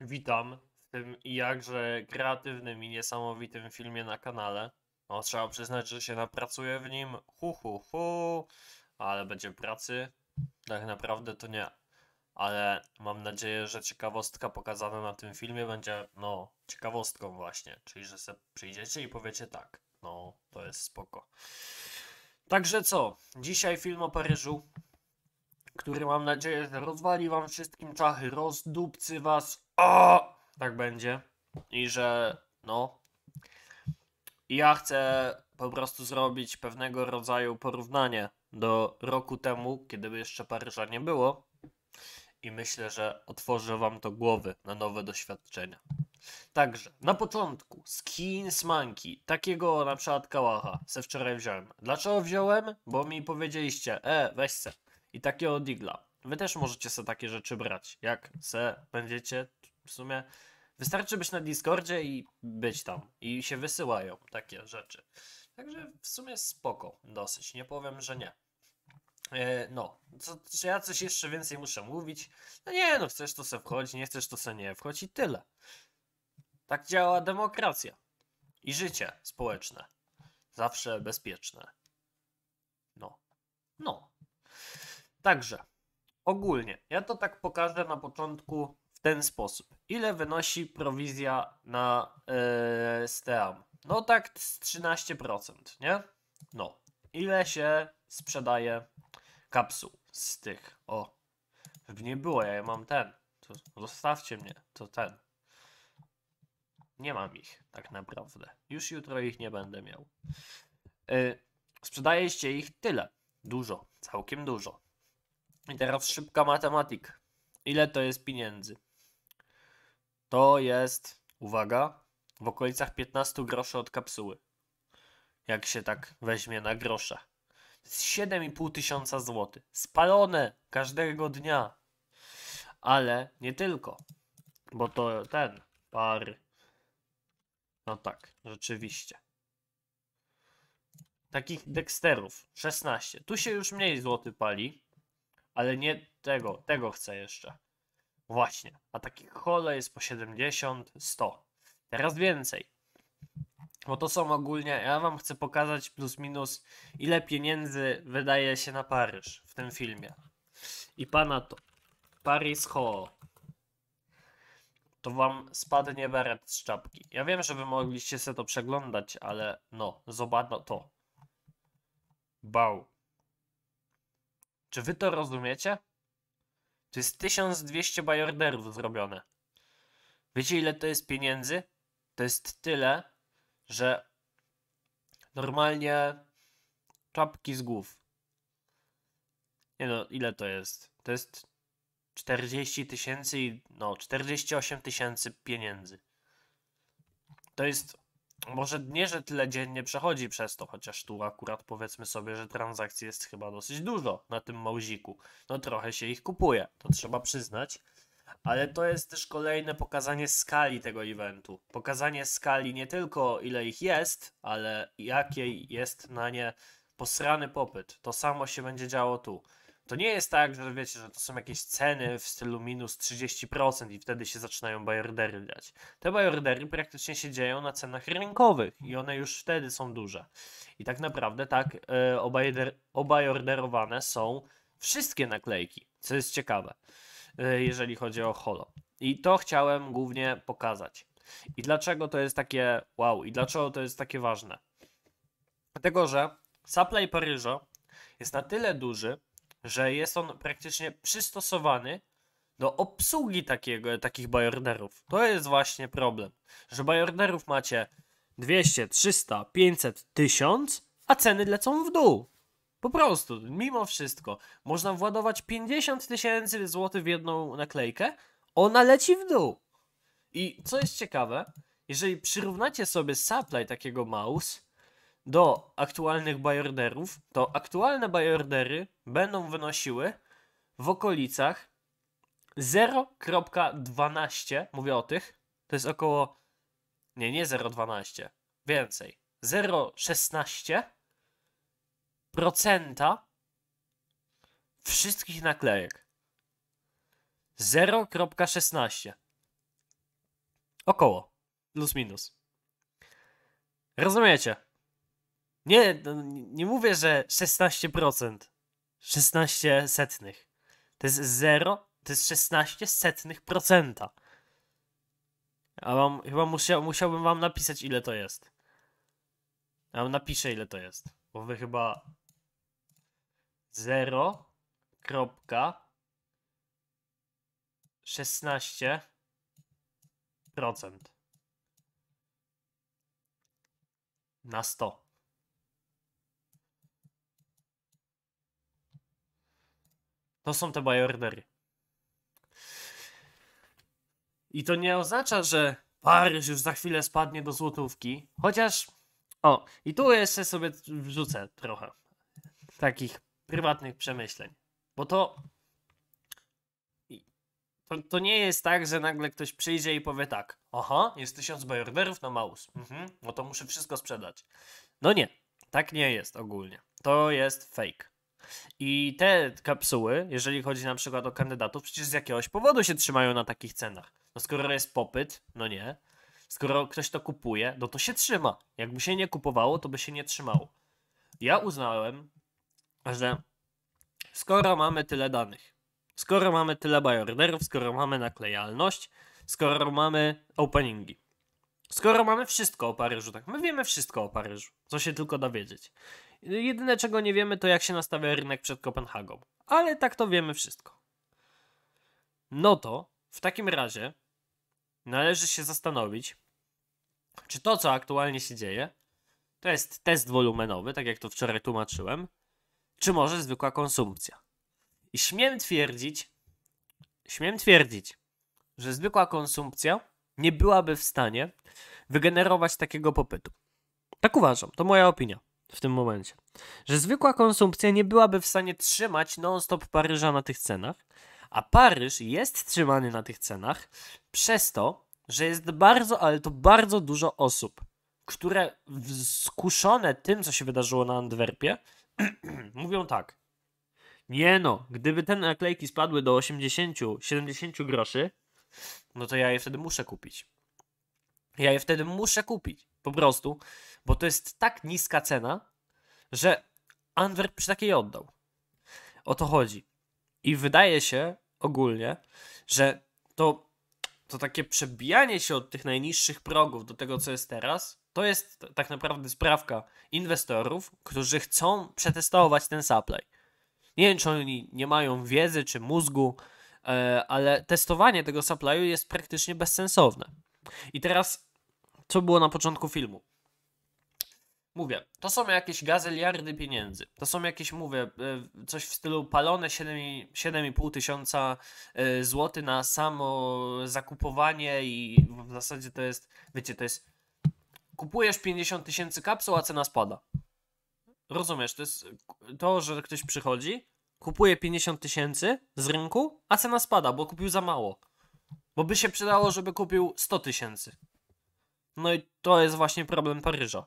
Witam w tym jakże kreatywnym i niesamowitym filmie na kanale. No, trzeba przyznać, że się napracuję w nim. Hu, hu, hu. Ale będzie pracy. Tak naprawdę to nie. Ale mam nadzieję, że ciekawostka pokazana na tym filmie będzie, no, ciekawostką właśnie. Czyli, że sobie przyjdziecie i powiecie tak. No, to jest spoko. Także co? Dzisiaj film o Paryżu, który mam nadzieję, że rozwali wam wszystkim czachy, rozdupcy was, o, tak będzie i że no. Ja chcę po prostu zrobić pewnego rodzaju porównanie do roku temu, kiedy jeszcze Paryża nie było i myślę, że otworzę wam to głowy na nowe doświadczenia. Także na początku skin smanki, takiego na przykład kałacha se wczoraj wziąłem. Dlaczego wziąłem? Bo mi powiedzieliście, e, weź se. I takiego digla. Wy też możecie se takie rzeczy brać, jak se będziecie w sumie wystarczy być na Discordzie i być tam. I się wysyłają takie rzeczy. Także w sumie spoko dosyć. Nie powiem, że nie. E, no, czy ja coś jeszcze więcej muszę mówić? No nie, no chcesz to se wchodzi, nie chcesz to se nie wchodzi i tyle. Tak działa demokracja i życie społeczne. Zawsze bezpieczne. No. No. Także, ogólnie, ja to tak pokażę na początku w ten sposób ile wynosi prowizja na yy, Steam? No tak z 13%, nie? No. Ile się sprzedaje kapsuł z tych? O. Żeby nie było, ja mam ten. To zostawcie mnie, to ten. Nie mam ich, tak naprawdę. Już jutro ich nie będę miał. Yy, sprzedajecie ich tyle. Dużo, całkiem dużo. I teraz szybka matematyka. Ile to jest pieniędzy? to jest, uwaga, w okolicach 15 groszy od kapsuły. Jak się tak weźmie na grosza. 7,5 tysiąca złotych. Spalone każdego dnia. Ale nie tylko. Bo to ten par. No tak, rzeczywiście. Takich deksterów 16. Tu się już mniej złoty pali, ale nie tego, tego chcę jeszcze. Właśnie, a takich hole jest po 70, 100. Teraz więcej. Bo to są ogólnie, ja wam chcę pokazać plus minus ile pieniędzy wydaje się na Paryż w tym filmie. I pana to Paris Ho. To wam spadnie beret z czapki. Ja wiem, że wy mogliście sobie to przeglądać, ale no, zobacz to. Bał. Czy wy to rozumiecie? To jest 1200 bajorderów zrobione. Wiecie ile to jest pieniędzy? To jest tyle, że normalnie czapki z głów. Nie no, ile to jest? To jest 40 tysięcy i no, 48 tysięcy pieniędzy. To jest może nie, że tyle dziennie przechodzi przez to, chociaż tu akurat powiedzmy sobie, że transakcji jest chyba dosyć dużo na tym małziku. No trochę się ich kupuje, to trzeba przyznać. Ale to jest też kolejne pokazanie skali tego eventu. Pokazanie skali nie tylko ile ich jest, ale jakiej jest na nie posrany popyt. To samo się będzie działo tu. To nie jest tak, że wiecie, że to są jakieś ceny w stylu minus 30% i wtedy się zaczynają bajordery dać. Te bajordery praktycznie się dzieją na cenach rynkowych i one już wtedy są duże. I tak naprawdę tak e, obajorderowane są wszystkie naklejki, co jest ciekawe, e, jeżeli chodzi o holo. I to chciałem głównie pokazać. I dlaczego to jest takie wow, i dlaczego to jest takie ważne? Dlatego, że supply Paryża jest na tyle duży, że jest on praktycznie przystosowany do obsługi takiego, takich bajorderów. To jest właśnie problem, że bajorderów macie 200, 300, 500, 1000, a ceny lecą w dół. Po prostu, mimo wszystko. Można władować 50 tysięcy złotych w jedną naklejkę, ona leci w dół. I co jest ciekawe, jeżeli przyrównacie sobie supply takiego mouse do aktualnych bajorderów, to aktualne bajordery będą wynosiły w okolicach 0.12, mówię o tych, to jest około, nie, nie 0.12, więcej, 0.16% wszystkich naklejek. 0.16. Około. Plus minus. Rozumiecie? Nie, no, nie mówię, że 16%. 16 setnych. To jest 0, to jest 16 setnych procenta. A wam, chyba musiał, musiałbym wam napisać, ile to jest. A wam napiszę, ile to jest. Bo wy chyba 0 kropka 16 procent na 100. To są te bajordery. I to nie oznacza, że Paryż już za chwilę spadnie do złotówki, chociaż o, i tu jeszcze sobie wrzucę trochę takich prywatnych przemyśleń, bo to to, to, nie jest tak, że nagle ktoś przyjdzie i powie tak, Aha, jest tysiąc bajorderów na Maus, mhm, no to muszę wszystko sprzedać. No nie, tak nie jest ogólnie. To jest fake. I te kapsuły, jeżeli chodzi na przykład o kandydatów, przecież z jakiegoś powodu się trzymają na takich cenach. No skoro jest popyt, no nie. Skoro ktoś to kupuje, no to się trzyma. Jakby się nie kupowało, to by się nie trzymało. Ja uznałem, że skoro mamy tyle danych, skoro mamy tyle bajorderów, skoro mamy naklejalność, skoro mamy openingi, skoro mamy wszystko o Paryżu, tak, my wiemy wszystko o Paryżu, co się tylko dowiedzieć. Jedyne czego nie wiemy to jak się nastawia rynek przed Kopenhagą, ale tak to wiemy wszystko. No to w takim razie należy się zastanowić, czy to co aktualnie się dzieje to jest test wolumenowy, tak jak to wczoraj tłumaczyłem, czy może zwykła konsumpcja. I śmiem twierdzić, śmiem twierdzić, że zwykła konsumpcja nie byłaby w stanie wygenerować takiego popytu. Tak uważam, to moja opinia w tym momencie. Że zwykła konsumpcja nie byłaby w stanie trzymać non-stop Paryża na tych cenach, a Paryż jest trzymany na tych cenach przez to, że jest bardzo, ale to bardzo dużo osób, które skuszone tym, co się wydarzyło na Antwerpie, mówią tak. Nie no, gdyby te naklejki spadły do 80-70 groszy, no to ja je wtedy muszę kupić. Ja je wtedy muszę kupić. Po prostu bo to jest tak niska cena, że Antwerp przy takiej oddał. O to chodzi. I wydaje się ogólnie, że to, to takie przebijanie się od tych najniższych progów do tego, co jest teraz, to jest tak naprawdę sprawka inwestorów, którzy chcą przetestować ten supply. Nie wiem, czy oni nie mają wiedzy czy mózgu, e, ale testowanie tego supply'u jest praktycznie bezsensowne. I teraz, co było na początku filmu? Mówię, to są jakieś gazeliardy pieniędzy. To są jakieś, mówię, e, coś w stylu palone 7,5 tysiąca e, złotych na samo zakupowanie i w zasadzie to jest, wiecie, to jest kupujesz 50 tysięcy kapsuł, a cena spada. Rozumiesz, to jest to, że ktoś przychodzi, kupuje 50 tysięcy z rynku, a cena spada, bo kupił za mało. Bo by się przydało, żeby kupił 100 tysięcy. No i to jest właśnie problem Paryża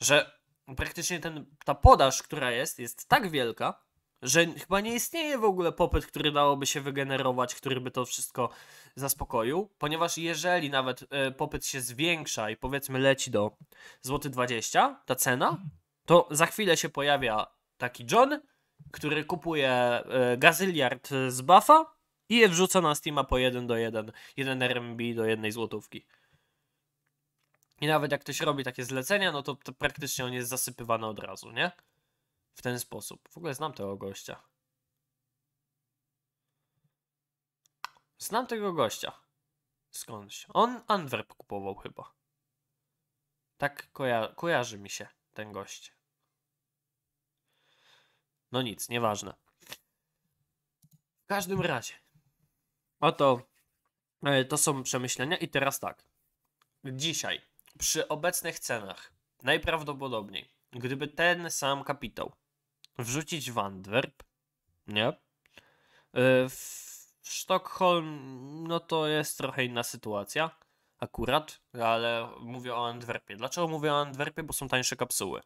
że praktycznie ten, ta podaż, która jest, jest tak wielka, że chyba nie istnieje w ogóle popyt, który dałoby się wygenerować, który by to wszystko zaspokoił, ponieważ jeżeli nawet y, popyt się zwiększa i powiedzmy leci do złoty 20, ta cena, to za chwilę się pojawia taki John, który kupuje y, gazyliard z buffa i je wrzuca na Steama po 1 do 1, 1 RMB do 1 złotówki. I nawet jak ktoś robi takie zlecenia, no to, to praktycznie on jest zasypywany od razu, nie? W ten sposób. W ogóle znam tego gościa. Znam tego gościa. Skądś. On Antwerp kupował chyba. Tak koja kojarzy mi się ten gość. No nic, nieważne. W każdym razie. Oto e, to są przemyślenia i teraz tak. Dzisiaj przy obecnych cenach najprawdopodobniej, gdyby ten sam kapitał wrzucić w Antwerp, nie? Y, w Sztokholm, no to jest trochę inna sytuacja, akurat, ale mówię o Antwerpie. Dlaczego mówię o Antwerpie? Bo są tańsze kapsuły.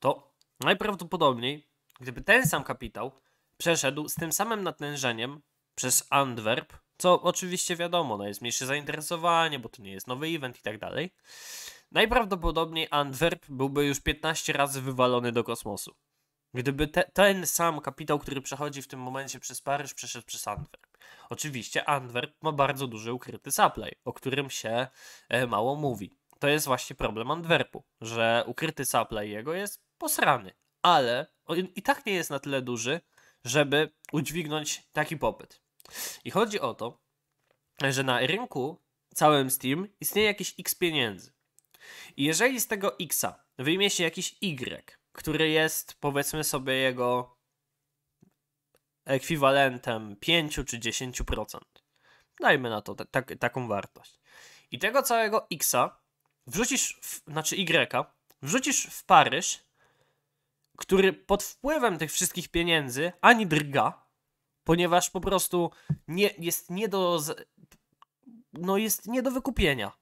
To najprawdopodobniej, gdyby ten sam kapitał przeszedł z tym samym natężeniem przez Antwerp co oczywiście wiadomo, no jest mniejsze zainteresowanie, bo to nie jest nowy event i tak dalej. Najprawdopodobniej Antwerp byłby już 15 razy wywalony do kosmosu. Gdyby te, ten sam kapitał, który przechodzi w tym momencie przez Paryż, przeszedł przez Antwerp. Oczywiście Antwerp ma bardzo duży ukryty supply, o którym się e, mało mówi. To jest właśnie problem Antwerpu, że ukryty supply jego jest posrany, ale i tak nie jest na tyle duży, żeby udźwignąć taki popyt. I chodzi o to, że na rynku całym Steam istnieje jakiś x pieniędzy. I jeżeli z tego xa wyjmie się jakiś y, który jest powiedzmy sobie jego ekwiwalentem 5 czy 10%, dajmy na to tak, taką wartość. I tego całego xa wrzucisz, w, znaczy y, wrzucisz w Paryż, który pod wpływem tych wszystkich pieniędzy ani drga, ponieważ po prostu nie, jest nie do. No jest nie do wykupienia.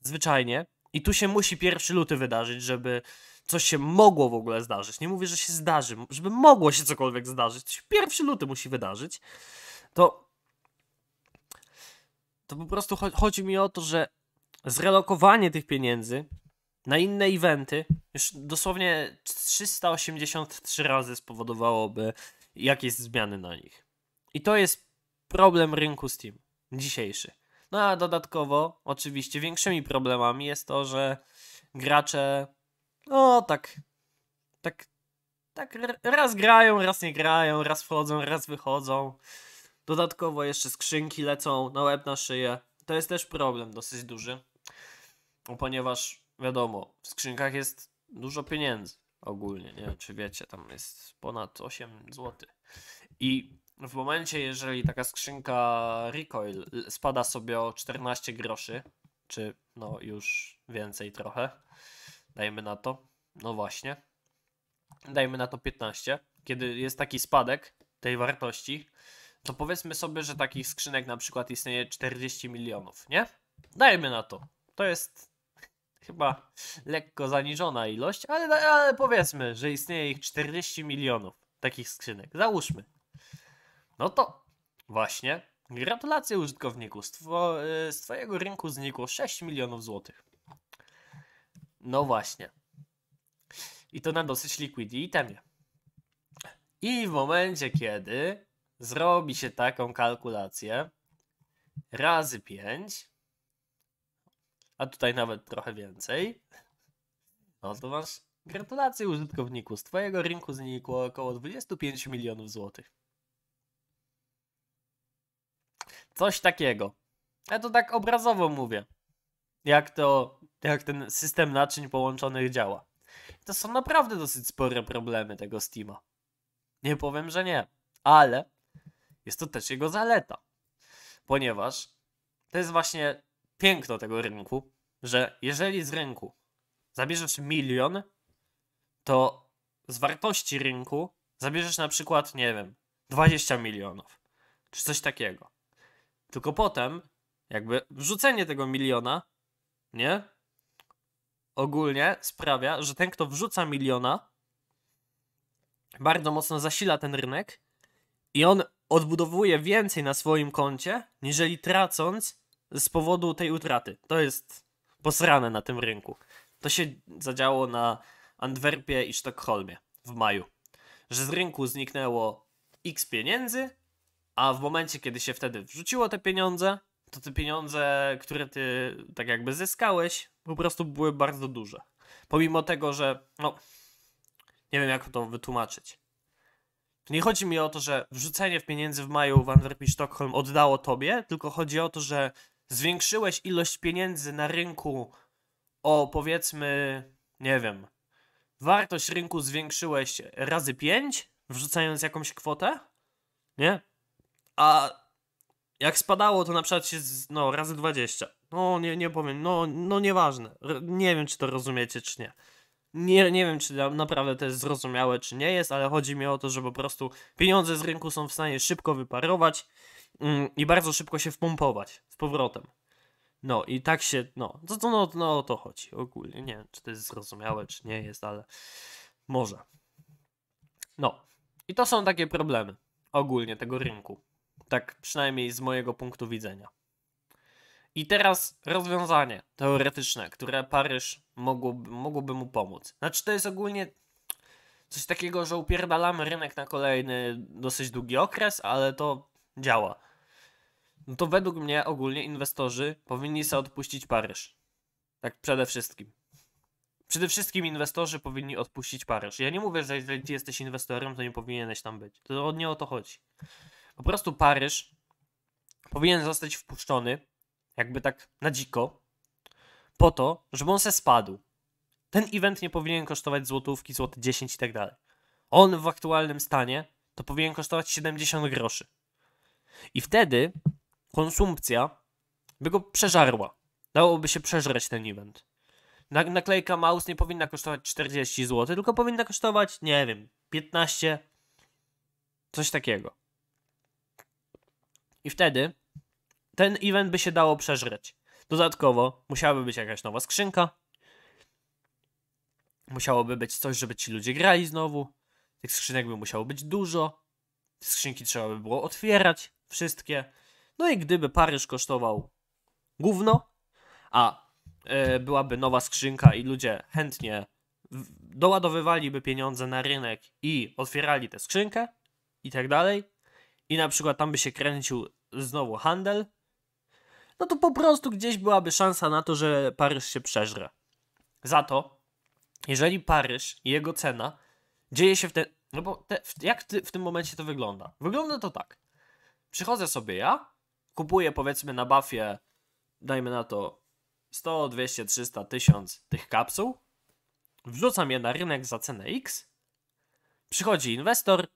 Zwyczajnie. I tu się musi pierwszy luty wydarzyć, żeby coś się mogło w ogóle zdarzyć. Nie mówię, że się zdarzy, żeby mogło się cokolwiek zdarzyć. Coś pierwszy luty musi wydarzyć. To. To po prostu chodzi mi o to, że zrelokowanie tych pieniędzy na inne eventy. Już dosłownie 383 razy spowodowałoby jakieś zmiany na nich. I to jest problem rynku Steam dzisiejszy. No a dodatkowo, oczywiście, większymi problemami jest to, że gracze, no tak, tak, tak raz grają, raz nie grają, raz wchodzą, raz wychodzą. Dodatkowo jeszcze skrzynki lecą na łeb, na szyję. To jest też problem dosyć duży, ponieważ wiadomo, w skrzynkach jest dużo pieniędzy ogólnie, nie czy wiecie, tam jest ponad 8 zł. I w momencie, jeżeli taka skrzynka recoil spada sobie o 14 groszy, czy no już więcej trochę, dajmy na to, no właśnie, dajmy na to 15, kiedy jest taki spadek tej wartości, to powiedzmy sobie, że takich skrzynek na przykład istnieje 40 milionów, nie? Dajmy na to. To jest chyba lekko zaniżona ilość, ale, ale powiedzmy, że istnieje ich 40 milionów takich skrzynek. Załóżmy. No to właśnie. Gratulacje użytkowniku. Z, two, y, z twojego rynku znikło 6 milionów złotych. No właśnie. I to na dosyć liquidy itemie. I w momencie, kiedy zrobi się taką kalkulację razy 5, a tutaj nawet trochę więcej, no to masz gratulacje użytkowniku. Z twojego rynku znikło około 25 milionów złotych. Coś takiego. Ja to tak obrazowo mówię. Jak to, jak ten system naczyń połączonych działa. To są naprawdę dosyć spore problemy tego Steama. Nie powiem, że nie, ale jest to też jego zaleta. Ponieważ to jest właśnie piękno tego rynku, że jeżeli z rynku zabierzesz milion, to z wartości rynku zabierzesz na przykład, nie wiem, 20 milionów, czy coś takiego. Tylko potem, jakby wrzucenie tego miliona, nie? Ogólnie sprawia, że ten, kto wrzuca miliona, bardzo mocno zasila ten rynek i on odbudowuje więcej na swoim koncie, niżeli tracąc z powodu tej utraty. To jest posrane na tym rynku. To się zadziało na Antwerpie i Sztokholmie w maju. Że z rynku zniknęło x pieniędzy, a w momencie, kiedy się wtedy wrzuciło te pieniądze, to te pieniądze, które ty tak jakby zyskałeś, po prostu były bardzo duże. Pomimo tego, że no, nie wiem jak to wytłumaczyć. Nie chodzi mi o to, że wrzucenie w pieniędzy w maju w Antwerpii Sztokholm oddało tobie, tylko chodzi o to, że zwiększyłeś ilość pieniędzy na rynku o powiedzmy, nie wiem, wartość rynku zwiększyłeś razy 5, wrzucając jakąś kwotę, nie? A jak spadało, to na przykład się, z, no, razy 20. No, nie, nie powiem, no, no nieważne. R nie wiem, czy to rozumiecie, czy nie. Nie, nie wiem, czy naprawdę to jest zrozumiałe, czy nie jest, ale chodzi mi o to, że po prostu pieniądze z rynku są w stanie szybko wyparować Mm, i bardzo szybko się wpompować z powrotem. No i tak się, no, to, to, no, no o to chodzi ogólnie. Nie wiem, czy to jest zrozumiałe, czy nie jest, ale może. No. I to są takie problemy ogólnie tego rynku. Tak przynajmniej z mojego punktu widzenia. I teraz rozwiązanie teoretyczne, które Paryż mogłoby, mogłoby mu pomóc. Znaczy to jest ogólnie coś takiego, że upierdalamy rynek na kolejny dosyć długi okres, ale to działa. No to według mnie ogólnie inwestorzy powinni sobie odpuścić Paryż. Tak przede wszystkim. Przede wszystkim inwestorzy powinni odpuścić Paryż. Ja nie mówię, że jeżeli jesteś inwestorem, to nie powinieneś tam być. To nie o to chodzi. Po prostu Paryż powinien zostać wpuszczony, jakby tak na dziko, po to, żeby on se spadł. Ten event nie powinien kosztować złotówki, złoty 10 i tak dalej. On w aktualnym stanie to powinien kosztować 70 groszy. I wtedy konsumpcja by go przeżarła. Dałoby się przeżreć ten event. Naklejka mouse nie powinna kosztować 40 zł, tylko powinna kosztować, nie wiem, 15, coś takiego. I wtedy ten event by się dało przeżreć. Dodatkowo musiałaby być jakaś nowa skrzynka. Musiałoby być coś, żeby ci ludzie grali znowu. Tych skrzynek by musiało być dużo. Te skrzynki trzeba by było otwierać wszystkie. No i gdyby Paryż kosztował gówno, a e, byłaby nowa skrzynka i ludzie chętnie doładowywaliby pieniądze na rynek i otwierali tę skrzynkę i tak dalej, i na przykład tam by się kręcił znowu handel, no to po prostu gdzieś byłaby szansa na to, że Paryż się przeżre. Za to, jeżeli Paryż i jego cena dzieje się w ten. No bo te, jak ty, w tym momencie to wygląda? Wygląda to tak przychodzę sobie ja, kupuję powiedzmy na bafie, dajmy na to 100, 200, 300, 1000 tych kapsuł, wrzucam je na rynek za cenę X, przychodzi inwestor,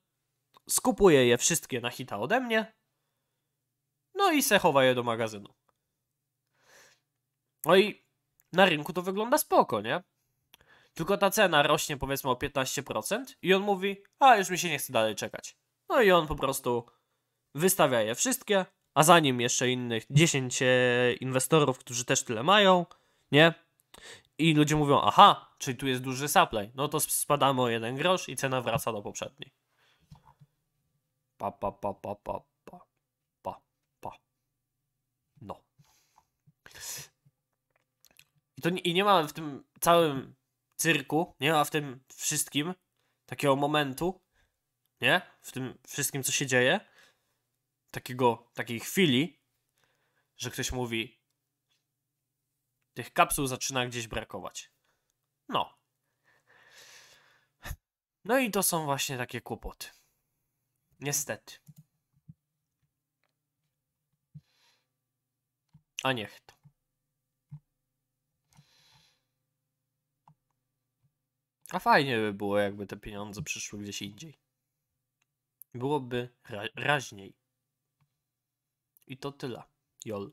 skupuje je wszystkie na hita ode mnie, no i se chowa je do magazynu. No i na rynku to wygląda spoko, nie? Tylko ta cena rośnie powiedzmy o 15% i on mówi, a już mi się nie chce dalej czekać. No i on po prostu wystawia je wszystkie, a za nim jeszcze innych 10 e, inwestorów, którzy też tyle mają, nie? I ludzie mówią, aha, czyli tu jest duży supply, no to spadamy o jeden grosz i cena wraca do poprzedniej. Pa, pa, pa, pa, pa, pa, pa, pa. No. I, to, I nie ma w tym całym cyrku, nie ma w tym wszystkim takiego momentu, nie? W tym wszystkim, co się dzieje, takiego, takiej chwili, że ktoś mówi, tych kapsuł zaczyna gdzieś brakować. No. No i to są właśnie takie kłopoty. Niestety. A niech to. A fajnie by było, jakby te pieniądze przyszły gdzieś indziej. Byłoby ra raźniej. I to tyle. Jol.